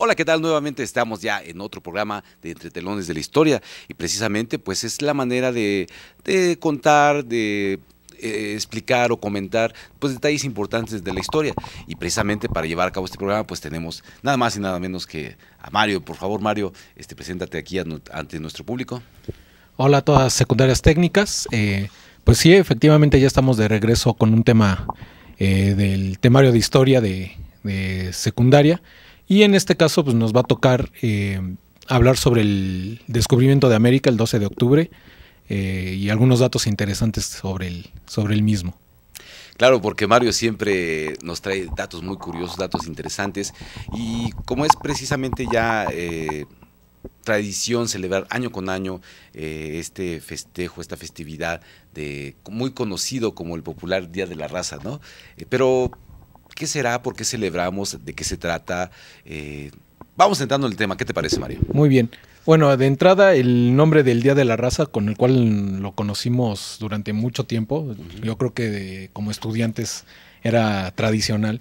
Hola, ¿qué tal? Nuevamente estamos ya en otro programa de Entre Telones de la Historia y precisamente pues es la manera de, contar, de eh, explicar o comentar pues detalles importantes de la historia y precisamente para llevar a cabo este programa pues tenemos nada más y nada menos que a Mario. Por favor Mario, este, preséntate aquí ante nuestro público. Hola a todas secundarias técnicas. Eh, pues sí, efectivamente ya estamos de regreso con un tema eh, del temario de historia de secundaria. Y en este caso, pues nos va a tocar eh, hablar sobre el descubrimiento de América el 12 de octubre eh, y algunos datos interesantes sobre el, sobre el mismo. Claro, porque Mario siempre nos trae datos muy curiosos, datos interesantes, y como es precisamente ya eh, tradición celebrar año con año este festejo, esta festividad de muy conocido como el popular Día de la Raza, ¿no? pero ¿Qué será? ¿Por qué celebramos? ¿De qué se trata? Eh, vamos entrando en el tema. ¿Qué te parece, Mario? Muy bien. Bueno, de entrada, el nombre del Día de la Raza, con el cual lo conocimos durante mucho tiempo, yo creo que como estudiantes era tradicional.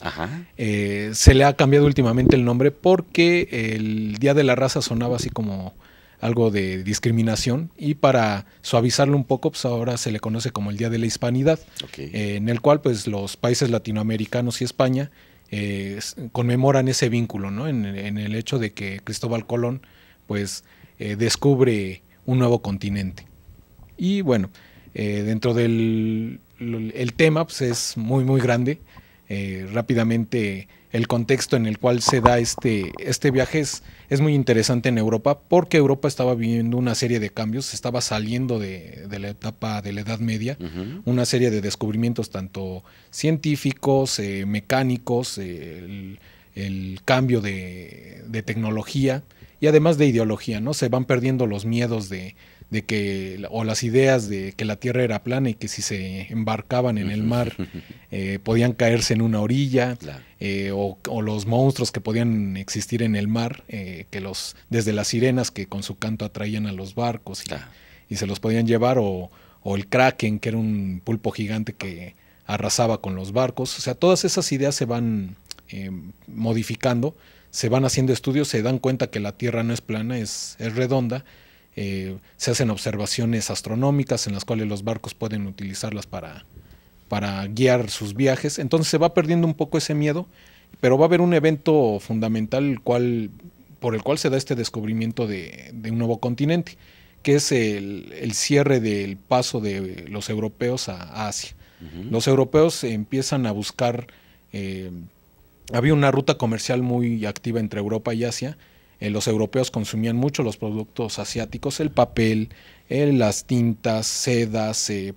Eh, se le ha cambiado últimamente el nombre porque el Día de la Raza sonaba así como algo de discriminación y para suavizarlo un poco, pues ahora se le conoce como el Día de la Hispanidad, eh, en el cual pues los países latinoamericanos y España eh, conmemoran ese vínculo, En, el hecho de que Cristóbal Colón pues eh, descubre un nuevo continente. Y bueno, dentro del tema pues es muy muy grande. Eh, rápidamente el contexto en el cual se da este, este viaje es, muy interesante en Europa porque Europa estaba viviendo una serie de cambios, estaba saliendo de, la etapa de la Edad Media, una serie de descubrimientos tanto científicos, eh, mecánicos, eh, el, cambio de, de, tecnología y además de ideología, ¿no? Se van perdiendo los miedos de, de que, o las ideas de que la Tierra era plana y que si se embarcaban en el mar eh, podían caerse en una orilla, eh, o, los monstruos que podían existir en el mar, eh, que los, desde las sirenas que con su canto atraían a los barcos y, se los podían llevar, o, el kraken, que era un pulpo gigante que arrasaba con los barcos. O sea, todas esas ideas se van modificando, se van haciendo estudios, se dan cuenta que la Tierra no es plana, es, es redonda, eh, se hacen observaciones astronómicas en las cuales los barcos pueden utilizarlas para, guiar sus viajes. Entonces se va perdiendo un poco ese miedo, pero va a haber un evento fundamental cual, por el cual se da este descubrimiento de, un nuevo continente, que es el, cierre del paso de los europeos a, Asia. Los europeos empiezan a buscar, eh, había una ruta comercial muy activa entre Europa y Asia, eh, los europeos consumían mucho los productos asiáticos, el papel, eh, las tintas, sedas, eh,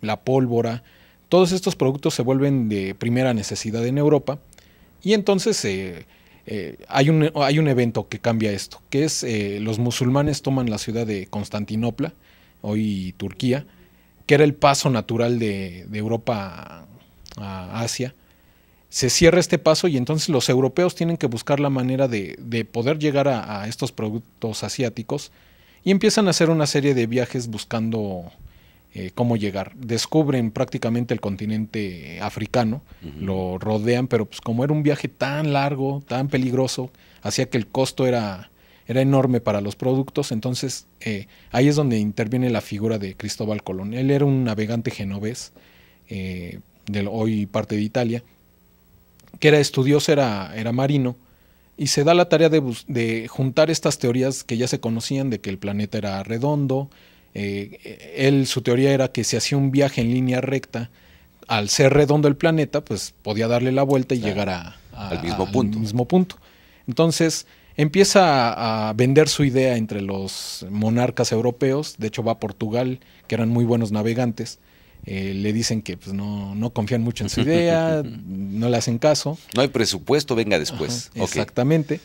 la pólvora. Todos estos productos se vuelven de primera necesidad en Europa y entonces hay un, hay, un, evento que cambia esto, que es los musulmanes toman la ciudad de Constantinopla, hoy Turquía, que era el paso natural de Europa a Asia se cierra este paso y entonces los europeos tienen que buscar la manera de, poder llegar a, estos productos asiáticos y empiezan a hacer una serie de viajes buscando eh, cómo llegar. Descubren prácticamente el continente africano, lo rodean, pero pues como era un viaje tan largo, tan peligroso, hacía que el costo era, era enorme para los productos, entonces eh, ahí es donde interviene la figura de Cristóbal Colón. Él era un navegante genovés, eh, del hoy parte de Italia, que era estudioso, era, era marino, y se da la tarea de, juntar estas teorías que ya se conocían de que el planeta era redondo. Eh, él, su teoría era que si hacía un viaje en línea recta, al ser redondo el planeta, pues podía darle la vuelta y llegar al, mismo punto. Entonces empieza a, vender su idea entre los monarcas europeos, de hecho va a Portugal, que eran muy buenos navegantes, eh, le dicen que pues, no, confían mucho en su idea, no le hacen caso. No hay presupuesto, venga después. Exactamente.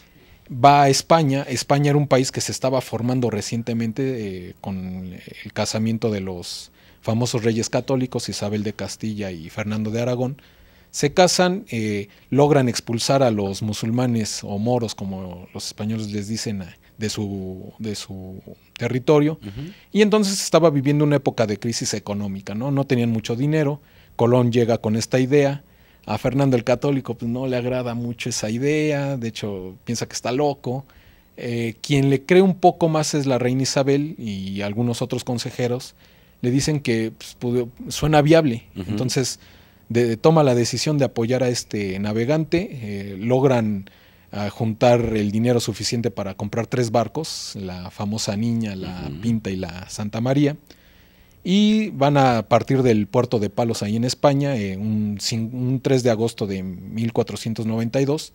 Va a España. España era un país que se estaba formando recientemente eh, con el casamiento de los famosos reyes católicos, Isabel de Castilla y Fernando de Aragón. Se casan, eh, logran expulsar a los musulmanes o moros, como los españoles les dicen, de su, de su territorio. Y entonces estaba viviendo una época de crisis económica, ¿no? No tenían mucho dinero. Colón llega con esta idea. A Fernando el Católico pues, no le agrada mucho esa idea, de hecho piensa que está loco. Eh, quien le cree un poco más es la reina Isabel y algunos otros consejeros le dicen que pues, suena viable. Entonces toma la decisión de apoyar a este navegante, eh, logran a juntar el dinero suficiente para comprar tres barcos, la famosa Niña, la Pinta y la Santa María. Y van a partir del puerto de Palos ahí en España, eh, un, 3 de agosto de 1492,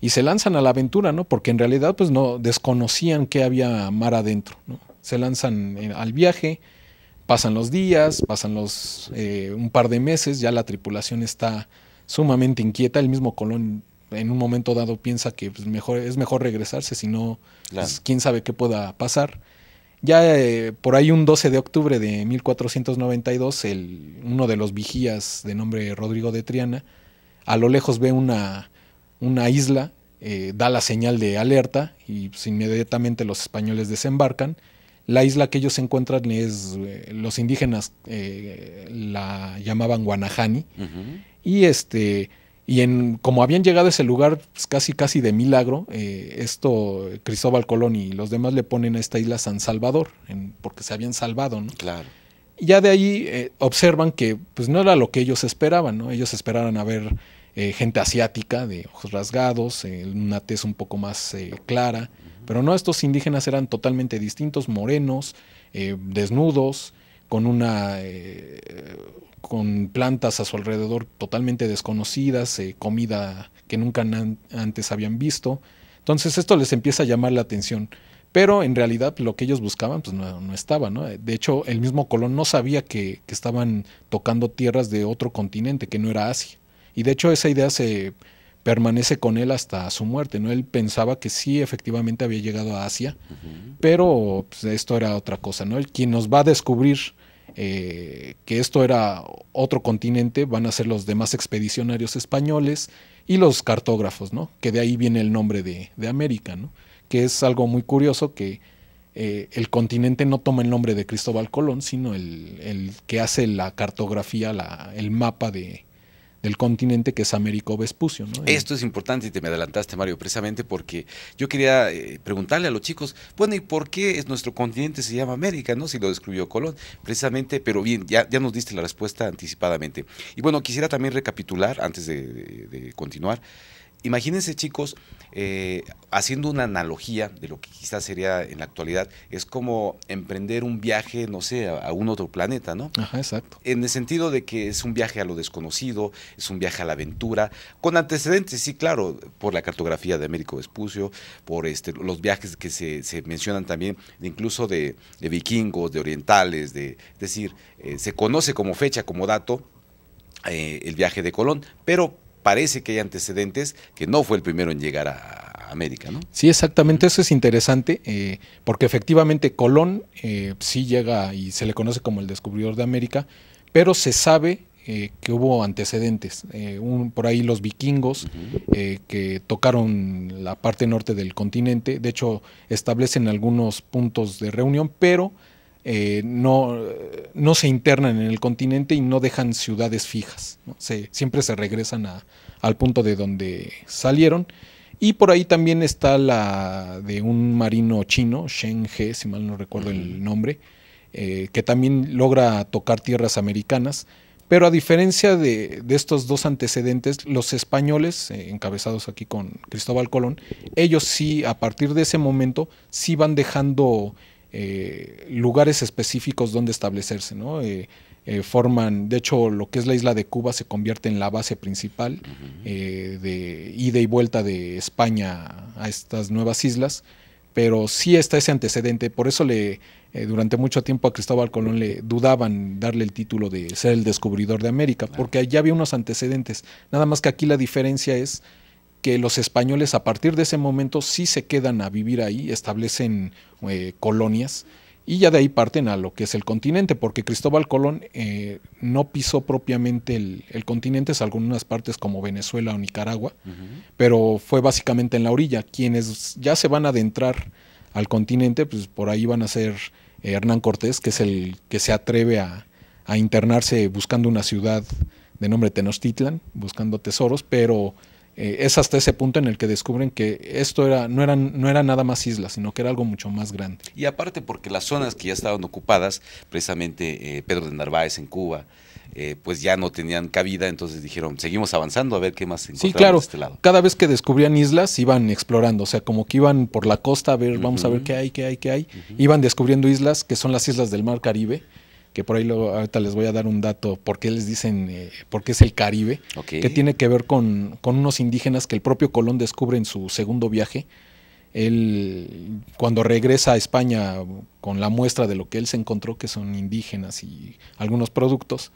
y se lanzan a la aventura, ¿no? Porque en realidad pues no desconocían que había mar adentro, Se lanzan eh, al viaje, pasan los días, pasan los eh, un par de meses, ya la tripulación está sumamente inquieta, el mismo Colón en un momento dado piensa que pues, es mejor regresarse, si no, pues, quién sabe qué pueda pasar. Ya eh, por ahí un 12 de octubre de 1492, el, uno de los vigías de nombre Rodrigo de Triana, a lo lejos ve una, isla, eh, da la señal de alerta y pues, inmediatamente los españoles desembarcan. La isla que ellos encuentran es, eh, los indígenas la llamaban Guanajani, y este y en, como habían llegado a ese lugar pues, casi casi de milagro, eh, esto Cristóbal Colón y los demás le ponen a esta isla San Salvador, en, porque se habían salvado, Claro. Y ya de ahí eh, observan que pues no era lo que ellos esperaban, ¿no? Ellos esperaban a ver eh, gente asiática de ojos rasgados, una tez un poco más clara, pero no, estos indígenas eran totalmente distintos, morenos, desnudos, con una con plantas a su alrededor totalmente desconocidas, eh, comida que nunca antes habían visto. Entonces esto les empieza a llamar la atención. Pero en realidad lo que ellos buscaban pues no, estaba, ¿no? De hecho, el mismo Colón no sabía que, estaban tocando tierras de otro continente, que no era Asia. Y de hecho esa idea se permanece con él hasta su muerte, ¿no? Él pensaba que sí, efectivamente había llegado a Asia, pero pues, esto era otra cosa, ¿no? El, quien nos va a descubrir eh, que esto era otro continente, van a ser los demás expedicionarios españoles y los cartógrafos, ¿no? que de ahí viene el nombre de, América, ¿no? que es algo muy curioso que eh, el continente no toma el nombre de Cristóbal Colón, sino el, que hace la cartografía, el mapa de, del continente que es Américo Vespucio. Esto es importante y te me adelantaste, Mario, precisamente porque yo quería eh, preguntarle a los chicos, bueno, ¿y por qué es nuestro continente se llama América, no? Si lo describió Colón, precisamente, pero bien, ya, ya nos diste la respuesta anticipadamente. Y bueno, quisiera también recapitular, antes de continuar, Imagínense, chicos, eh, haciendo una analogía de lo que quizás sería en la actualidad, es como emprender un viaje, no sé, a, un otro planeta, ¿no? Ajá, exacto. En el sentido de que es un viaje a lo desconocido, es un viaje a la aventura, con antecedentes, sí, claro, por la cartografía de Américo Vespucio, por este, los viajes que se, mencionan también, incluso de, vikingos, de orientales, de, es decir, eh, se conoce como fecha, como dato, eh, el viaje de Colón, pero parece que hay antecedentes que no fue el primero en llegar a América, ¿no? Sí, exactamente, eso es interesante, eh, porque efectivamente Colón eh, sí llega y se le conoce como el descubridor de América, pero se sabe eh, que hubo antecedentes. Eh, por ahí los vikingos que tocaron la parte norte del continente, de hecho establecen algunos puntos de reunión, pero eh, no, no, se internan en el continente y no dejan ciudades fijas. siempre se regresan al punto de donde salieron. Y por ahí también está la de un marino chino, Shen He, si mal no recuerdo el nombre, eh, que también logra tocar tierras americanas. Pero a diferencia de, estos dos antecedentes, los españoles, eh, encabezados aquí con Cristóbal Colón, ellos sí, a partir de ese momento, sí van dejando eh, lugares específicos donde establecerse, ¿no? Eh, eh, forman, de hecho, lo que es la isla de Cuba se convierte en la base principal de ida y vuelta de España a estas nuevas islas, pero sí está ese antecedente, por eso le, durante mucho tiempo a Cristóbal Colón le dudaban darle el título de ser el descubridor de América, porque ya había unos antecedentes, nada más que aquí la diferencia es que los españoles a partir de ese momento sí se quedan a vivir ahí, establecen eh, colonias y ya de ahí parten a lo que es el continente, porque Cristóbal Colón eh, no pisó propiamente el, continente, es en partes como Venezuela o Nicaragua, pero fue básicamente en la orilla. Quienes ya se van a adentrar al continente, pues por ahí van a ser eh, Hernán Cortés, que es el que se atreve a, internarse buscando una ciudad de nombre Tenochtitlan, buscando tesoros, pero eh, es hasta ese punto en el que descubren que esto era, no, eran, no era nada más islas, sino que era algo mucho más grande. Y aparte porque las zonas que ya estaban ocupadas, precisamente eh, Pedro de Narváez en Cuba, eh, pues ya no tenían cabida, entonces dijeron, seguimos avanzando a ver qué más encontramos sí, claro. este lado. Cada vez que descubrían islas, iban explorando, o sea, como que iban por la costa a ver, vamos a ver qué hay, qué hay, qué hay. Iban descubriendo islas, que son las islas del Mar Caribe, que por ahí luego ahorita les voy a dar un dato, porque les dicen, eh, por qué es el Caribe, que tiene que ver con, unos indígenas que el propio Colón descubre en su segundo viaje. Él, cuando regresa a España con la muestra de lo que él se encontró, que son indígenas y algunos productos,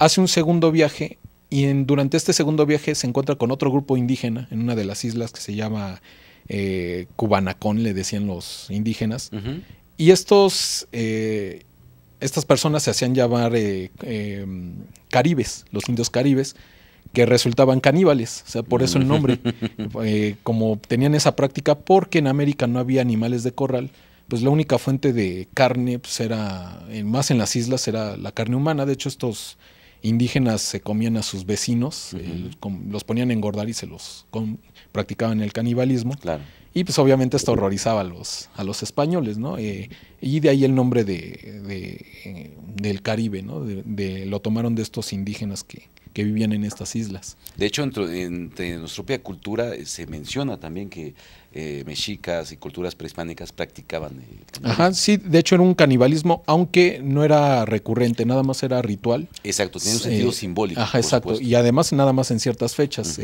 hace un segundo viaje y en, durante este segundo viaje se encuentra con otro grupo indígena en una de las islas que se llama eh, Cubanacón, le decían los indígenas. Y estos eh, estas personas se hacían llamar eh, eh, caribes, los indios caribes, que resultaban caníbales, o sea, por eso el nombre. Eh, como tenían esa práctica, porque en América no había animales de corral, pues la única fuente de carne pues era, más en las islas, era la carne humana. De hecho, estos indígenas se comían a sus vecinos, los ponían a engordar y se los practicaban el canibalismo. Claro. Y pues obviamente esto horrorizaba a los, a los españoles, ¿no? Eh, y de ahí el nombre eh, del Caribe, ¿no? de, lo tomaron de estos indígenas que, que vivían en estas islas. De hecho, entre, nuestra propia cultura eh, se menciona también que eh, mexicas y culturas prehispánicas practicaban. Eh, Ajá, sí, de hecho era un canibalismo, aunque no era recurrente, nada más era ritual. Exacto, tiene un sentido simbólico. Ajá, exacto. Y además nada más en ciertas fechas.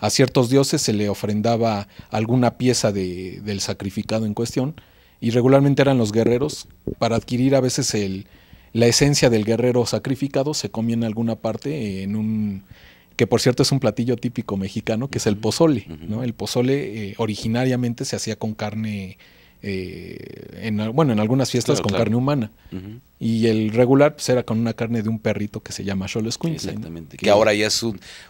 a ciertos dioses se le ofrendaba alguna pieza del sacrificado en cuestión y regularmente eran los guerreros para adquirir a veces el la esencia del guerrero sacrificado se comía en alguna parte en un que por cierto es un platillo típico mexicano, que es el pozole. ¿no? El pozole eh, originariamente se hacía con carne, eh, en, bueno, en algunas fiestas con carne humana. Y el regular pues, era con una carne de un perrito que se llama Xoloscuintle. Exactamente. Que, ahora ya es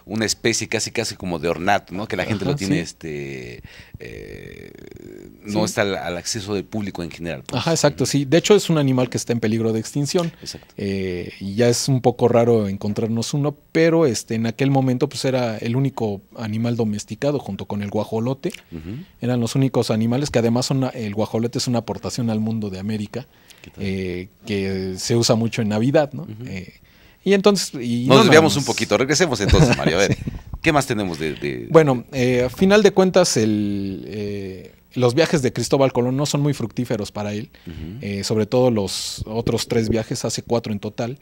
una especie casi casi como de ornato, ¿no? Que la gente este, eh, no tiene, este, no está al, acceso del público en general. Pues. Ajá, exacto, sí. De hecho es un animal que está en peligro de extinción. Exacto. Eh, y ya es un poco raro encontrarnos uno, pero este, en aquel momento pues era el único animal domesticado junto con el guajolote. Eran los únicos animales que además son, el guajolote es una aportación al mundo de América. Eh, que se usa mucho en Navidad, ¿no? Eh, y entonces... nos desviamos un poquito, regresemos entonces, Mario. A ver, ¿qué más tenemos de...? Bueno, eh, a final de cuentas, los viajes de Cristóbal Colón no son muy fructíferos para él, sobre todo los otros tres viajes, hace cuatro en total,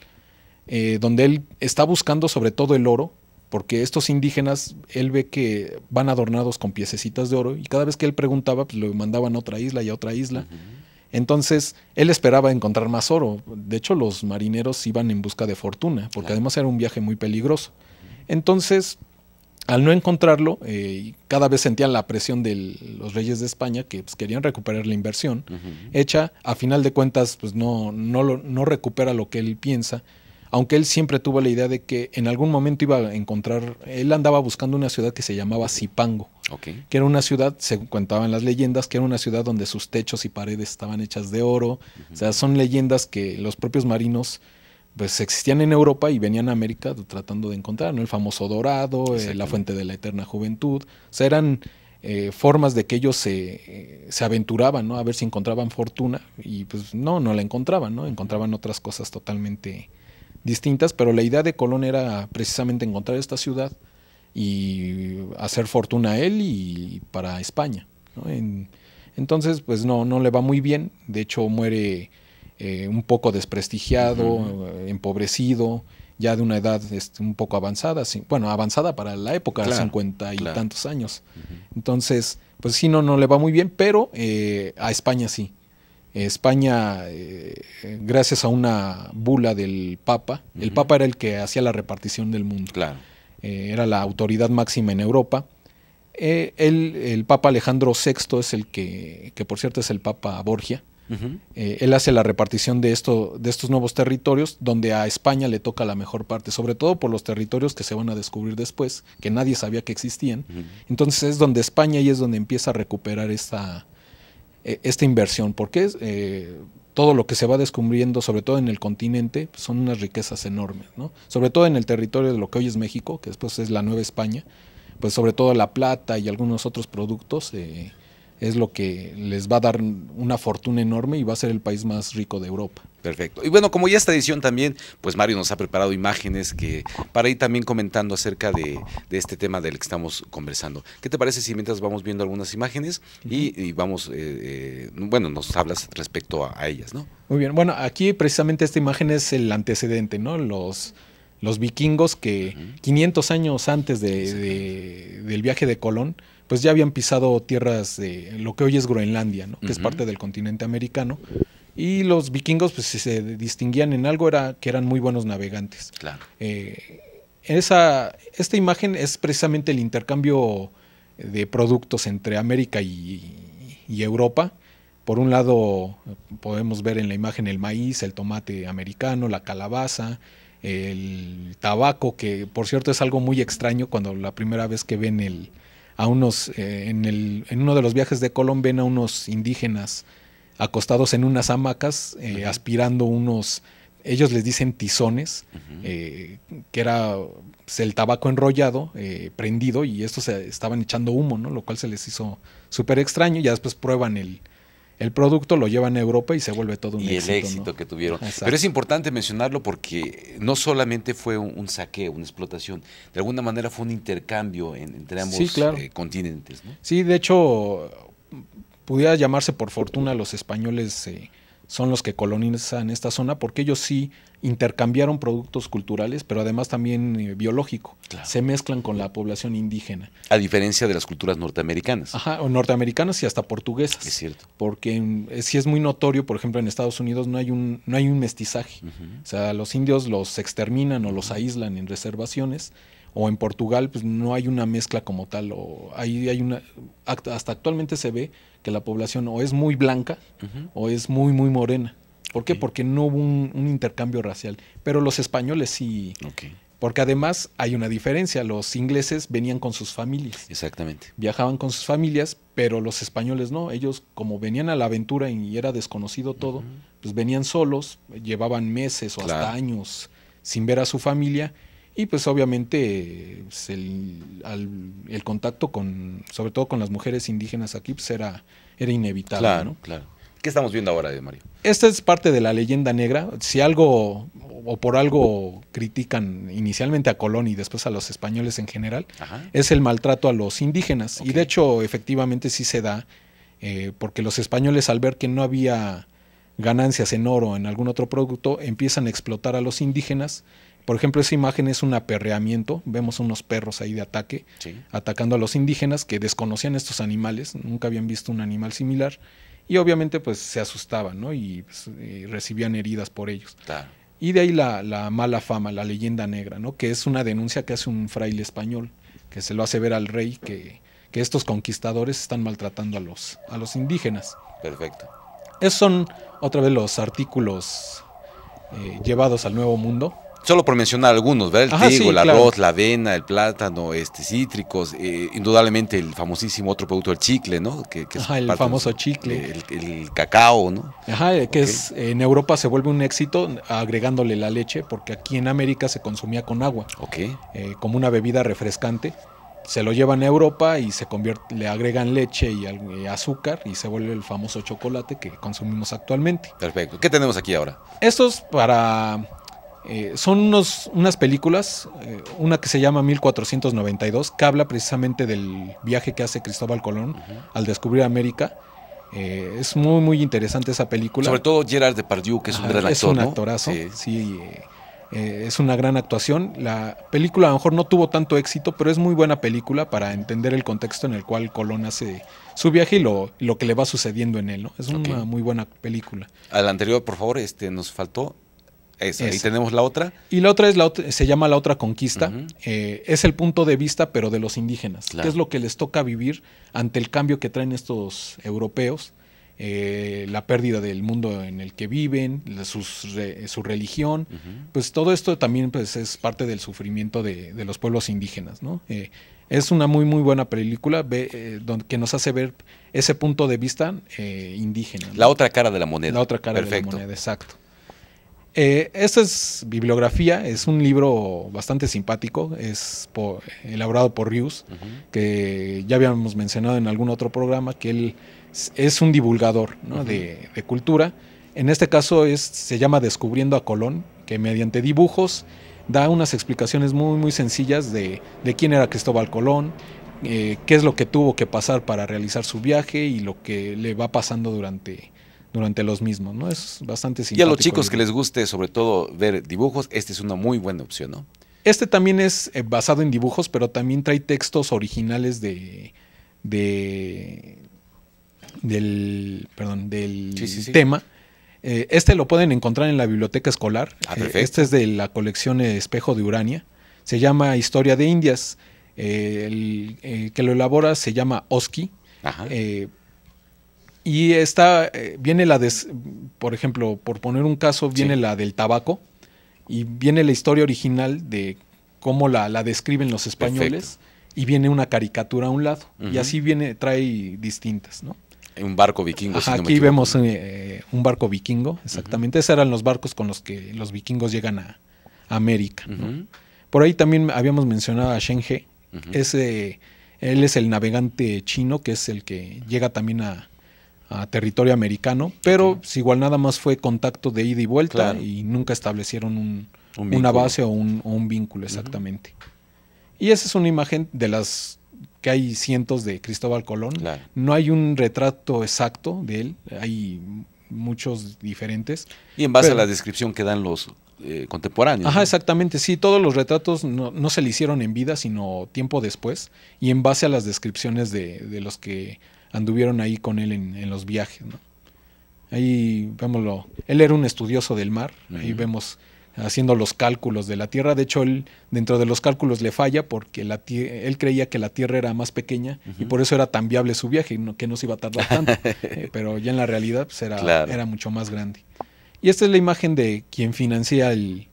donde él está buscando sobre todo el oro, porque estos indígenas él ve que van adornados con piececitas de oro y cada vez que él preguntaba, pues lo mandaban a otra isla y a otra isla. Entonces, él esperaba encontrar más oro. De hecho, los marineros iban en busca de fortuna, porque además era un viaje muy peligroso. Entonces, al no encontrarlo, eh, cada vez sentían la presión de los reyes de España que pues, querían recuperar la inversión hecha. A final de cuentas, pues no, no, no recupera lo que él piensa aunque él siempre tuvo la idea de que en algún momento iba a encontrar, él andaba buscando una ciudad que se llamaba Zipango, que era una ciudad, se contaban las leyendas, que era una ciudad donde sus techos y paredes estaban hechas de oro, o sea, son leyendas que los propios marinos pues existían en Europa y venían a América tratando de encontrar, ¿no? El famoso dorado, eh, la fuente de la eterna juventud, o sea, eran eh, formas de que ellos se, eh, se, aventuraban, ¿no? A ver si encontraban fortuna y pues no, no la encontraban, ¿no? Encontraban otras cosas totalmente distintas, pero la idea de Colón era precisamente encontrar esta ciudad y hacer fortuna a él y para España. entonces, pues no, no le va muy bien, de hecho muere eh, un poco desprestigiado, eh, empobrecido, ya de una edad este, un poco avanzada, bueno, avanzada para la época, claro, 50 y tantos años. Entonces, pues sí, no, no le va muy bien, pero eh, a España sí. España, eh, gracias a una bula del Papa, el Papa era el que hacía la repartición del mundo. Claro. Eh, era la autoridad máxima en Europa. Eh, el Papa Alejandro VI es el que, que por cierto es el Papa Borgia. él hace la repartición de, esto, de estos nuevos territorios, donde a España le toca la mejor parte, sobre todo por los territorios que se van a descubrir después, que nadie sabía que existían. Entonces es donde España y es donde empieza a recuperar esta, eh, esta inversión, porque es, eh, todo lo que se va descubriendo, sobre todo en el continente, pues, son unas riquezas enormes, ¿no? sobre todo en el territorio de lo que hoy es México, que después es la Nueva España, pues sobre todo la plata y algunos otros productos. Eh, es lo que les va a dar una fortuna enorme y va a ser el país más rico de Europa. Perfecto. Y bueno, como ya esta edición también, pues Mario nos ha preparado imágenes que para ir también comentando acerca de, este tema del que estamos conversando. ¿Qué te parece si mientras vamos viendo algunas imágenes y, vamos, eh, eh, bueno, nos hablas respecto a, ellas, ¿no? Muy bien. Bueno, aquí precisamente esta imagen es el antecedente, ¿no? Los, vikingos que 500 años antes de, de, del viaje de Colón, pues ya habían pisado tierras de lo que hoy es Groenlandia, ¿no? que es parte del continente americano. Y los vikingos, pues si se distinguían en algo, era que eran muy buenos navegantes. Claro. Eh, esa, esta imagen es precisamente el intercambio de productos entre América y, y, Europa. Por un lado, podemos ver en la imagen el maíz, el tomate americano, la calabaza, el tabaco, que por cierto es algo muy extraño cuando la primera vez que ven el, a unos, eh, en, el, en, uno de los viajes de Colón ven a unos indígenas acostados en unas hamacas, eh, aspirando unos, ellos les dicen tizones, eh, que era pues, el tabaco enrollado, prendido, y estos estaban echando humo, ¿no? lo cual se les hizo súper extraño, ya después prueban el, el producto lo llevan a Europa y se vuelve todo un éxito. Y el éxito que tuvieron. Pero es importante mencionarlo porque no solamente fue un, saqueo, una explotación, de alguna manera fue un intercambio entre ambos eh, continentes. Sí, de hecho, pudiera llamarse por fortuna los españoles eh, son los que colonizan esta zona porque ellos sí intercambiaron productos culturales, pero además también eh, biológico. Se mezclan con la población indígena. A diferencia de las culturas norteamericanas. Ajá, o norteamericanas y hasta portuguesas. Es cierto. Porque mm, eh, si es muy notorio, por ejemplo, en Estados Unidos no hay un, no hay un mestizaje. O sea, los indios los exterminan o los aíslan en reservaciones. O en Portugal, pues no hay una mezcla como tal. O ahí hay una. Hasta actualmente se ve que la población o es muy blanca o es muy, muy morena. ¿Por qué? Porque no hubo un, intercambio racial. Pero los españoles sí. Porque además hay una diferencia. Los ingleses venían con sus familias. Exactamente. Viajaban con sus familias, pero los españoles no. Ellos, como venían a la aventura y era desconocido todo, pues venían solos, llevaban meses o hasta años sin ver a su familia. Y pues obviamente pues, el, contacto con, sobre todo con las mujeres indígenas aquí, pues era, era inevitable. Claro, claro. ¿Qué estamos viendo ahora, de Mario? Esta es parte de la leyenda negra. Si algo o por algo critican inicialmente a Colón y después a los españoles en general, es el maltrato a los indígenas. Y de hecho, efectivamente sí se da, eh, porque los españoles al ver que no había ganancias en oro o en algún otro producto, empiezan a explotar a los indígenas. Por ejemplo, esa imagen es un aperreamiento. Vemos unos perros ahí de ataque, atacando a los indígenas que desconocían estos animales, nunca habían visto un animal similar y obviamente pues se asustaban, ¿no? Y, pues, eh, recibían heridas por ellos. Y de ahí la, mala fama, la leyenda negra, ¿no? Que es una denuncia que hace un fraile español, que se lo hace ver al rey que, que estos conquistadores están maltratando a los, a los indígenas. Perfecto. Esos son otra vez los artículos eh, llevados al Nuevo Mundo. Solo por mencionar algunos, ¿verdad? El trigo, el arroz, la avena, el plátano, este, cítricos, eh, indudablemente el famosísimo otro producto, el chicle, ¿no? Que, Ajá, el famoso chicle. Eh, el, cacao, ¿no? Ajá, eh, que es, en Europa se vuelve un éxito agregándole la leche, porque aquí en América se consumía con agua. Ok. como una bebida refrescante se lo llevan a Europa y se convierte, le agregan leche y, y, azúcar y se vuelve el famoso chocolate que consumimos actualmente. Perfecto. ¿Qué tenemos aquí ahora? Estos para eh, son unas películas, eh, una que se llama 1492, que habla precisamente del viaje que hace Cristóbal Colón al descubrir América. Eh, es muy, muy interesante esa película. Sobre todo Gerard Depardieu, que es un gran actor. Es sí. es una gran actuación. La película a lo mejor no tuvo tanto éxito, pero es muy buena película para entender el contexto en el cual Colón hace su viaje y lo, que le va sucediendo en él. ¿no? Es una muy buena película. la anterior, por favor, este, nos faltó Ahí tenemos la otra. Y la otra es la se llama La otra conquista. Eh, es el punto de vista, pero de los indígenas. ¿Qué es lo que les toca vivir ante el cambio que traen estos europeos? Eh, la pérdida del mundo en el que viven, su religión, pues todo esto también pues, es parte del sufrimiento de, los pueblos indígenas. Eh, es una muy muy buena película que nos hace ver ese punto de vista indígena. La otra cara de la moneda. La otra cara de la moneda, exacto. Eh, esta es bibliografía, es un libro bastante simpático, es elaborado por Rius, que ya habíamos mencionado en algún otro programa, que él es un divulgador de, cultura. En este caso es, se llama Descubriendo a Colón, que mediante dibujos da unas explicaciones muy, muy sencillas de, quién era Cristóbal Colón, eh, qué es lo que tuvo que pasar para realizar su viaje y lo que le va pasando durante durante los mismos, ¿no? Es bastante simpático. Y a los chicos que les guste sobre todo ver dibujos, este es una muy buena opción, ¿no? Este también es eh, basado en dibujos, pero también trae textos originales de, del, perdón, del tema. Eh, este lo pueden encontrar en la biblioteca escolar. Ah, eh, este es de la colección Espejo de Urania. Se llama Historia de Indias. el que lo elabora se llama Oski. Y está, eh, viene la por ejemplo, por poner un caso, viene la del tabaco y viene la historia original de cómo la, la describen los españoles y viene una caricatura a un lado. Y así viene, trae distintas, ¿no? Un barco vikingo. aquí vemos eh, eh, un barco vikingo, exactamente. Esos eran los barcos con los que los vikingos llegan a, América. Por ahí también habíamos mencionado a Shen Ese, él es el navegante chino que es el que llega también a, a territorio americano, pero igual nada más fue contacto de ida y vuelta y nunca establecieron una base o un, vínculo exactamente. Y esa es una imagen de las que hay cientos de Cristóbal Colón. No hay un retrato exacto de él, hay muchos diferentes. Y en base a la descripción que dan los eh, contemporáneos. Ajá, exactamente, sí, todos los retratos no, se le hicieron en vida, sino tiempo después, y en base a las descripciones de los que anduvieron ahí con él en, los viajes. Ahí vémoslo. Él era un estudioso del mar. Ahí vemos haciendo los cálculos de la Tierra. De hecho, él dentro de los cálculos le falla porque él creía que la Tierra era más pequeña y por eso era tan viable su viaje, que no se iba a tardar tanto. Eh, pero ya en la realidad pues, era, mucho más grande. Y esta es la imagen de quien financia el,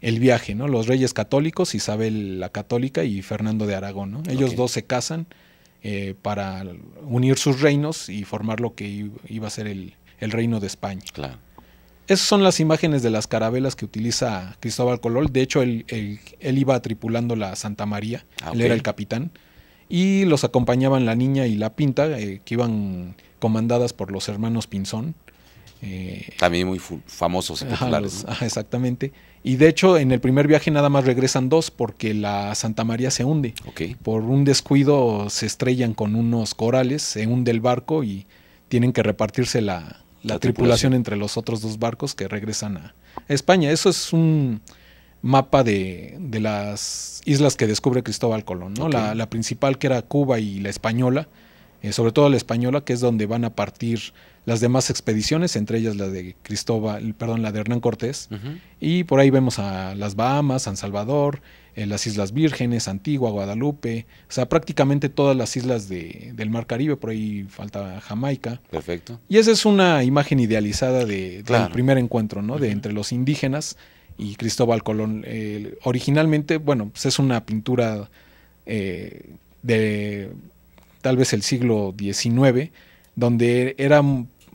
viaje, ¿no? Los reyes católicos, Isabel la Católica y Fernando de Aragón, Ellos dos se casan. Eh, para unir sus reinos y formar lo que iba a ser el, reino de España. Esas son las imágenes de las carabelas que utiliza Cristóbal Colón. De hecho, él, iba tripulando la Santa María, ah, él era el capitán. Y los acompañaban la niña y la pinta, eh, que iban comandadas por los hermanos Pinzón. Eh, También muy famosos y populares. Ah, exactamente. Y de hecho, en el primer viaje nada más regresan dos porque la Santa María se hunde. Por un descuido se estrellan con unos corales, se hunde el barco y tienen que repartirse la, tripulación. entre los otros dos barcos que regresan a España. Eso es un mapa de, las islas que descubre Cristóbal Colón, ¿no? la, principal que era Cuba y la española eh, sobre todo la española, que es donde van a partir las demás expediciones, entre ellas la de Cristóbal, perdón, la de Hernán Cortés, y por ahí vemos a las Bahamas, San Salvador, eh, las Islas Vírgenes, Antigua, Guadalupe, o sea, prácticamente todas las islas del Mar Caribe, por ahí falta Jamaica. Perfecto. Y esa es una imagen idealizada de, del primer encuentro, ¿no? De entre los indígenas y Cristóbal Colón. Eh, originalmente, bueno, pues es una pintura de tal vez el siglo XIX, donde era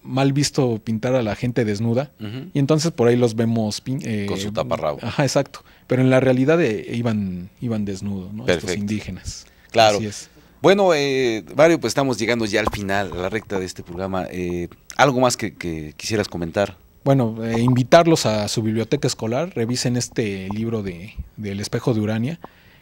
mal visto pintar a la gente desnuda. Y entonces por ahí los vemos... Eh, Con su taparrabo. Ajá, exacto. Pero en la realidad eh, iban, iban desnudos, ¿no? Estos indígenas. Claro. es. Bueno, eh, Mario, pues estamos llegando ya al final, a la recta de este programa. Eh, ¿Algo más que, que, quisieras comentar? Bueno, invitarlos a su biblioteca escolar, revisen este libro de, del espejo de Urania,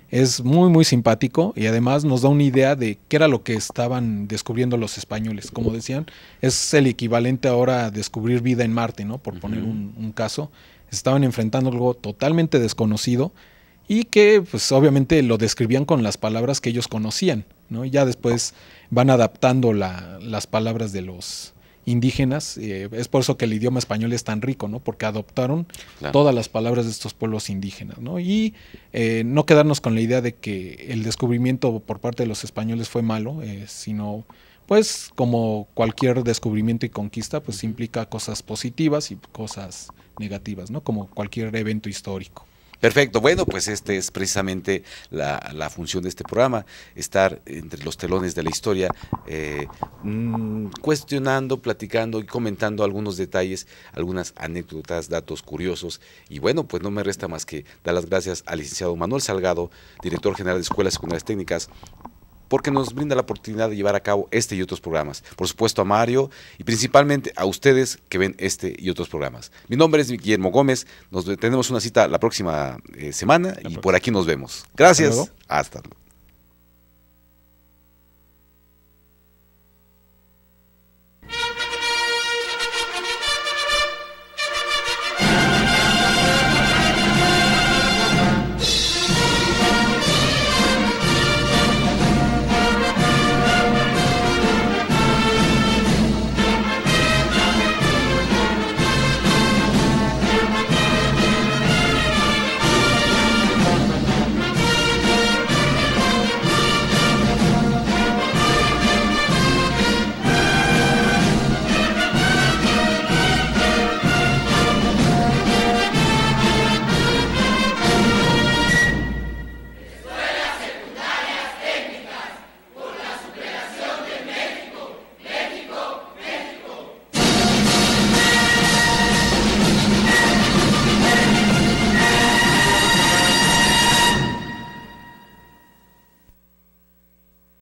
es muy, muy simpático y además nos da una idea de qué era lo que estaban descubriendo los españoles. Como decían, es el equivalente ahora a descubrir vida en Marte, ¿no? Por poner un, caso. Estaban enfrentando algo totalmente desconocido y que pues obviamente lo describían con las palabras que ellos conocían, ¿no? Y ya después van adaptando las palabras de los, indígenas. Eh, es por eso que el idioma español es tan rico, ¿no? Porque adoptaron todas las palabras de estos pueblos indígenas, ¿no? Y eh, no quedarnos con la idea de que el descubrimiento por parte de los españoles fue malo, eh, sino pues como cualquier descubrimiento y conquista, pues implica cosas positivas y cosas negativas, ¿no? Como cualquier evento histórico. Perfecto, bueno, pues este es precisamente la, función de este programa, estar entre los telones de la historia, eh, mm, cuestionando, platicando y comentando algunos detalles, algunas anécdotas, datos curiosos. Y bueno, pues no me resta más que dar las gracias al licenciado Manuel Salgado, director general de Escuelas Secundarias Técnicas, porque nos brinda la oportunidad de llevar a cabo este y otros programas. Por supuesto a Mario y principalmente a ustedes que ven este y otros programas. Mi nombre es Guillermo Gómez, nos tenemos una cita la próxima eh, semana y por aquí nos vemos. Gracias. Hasta luego.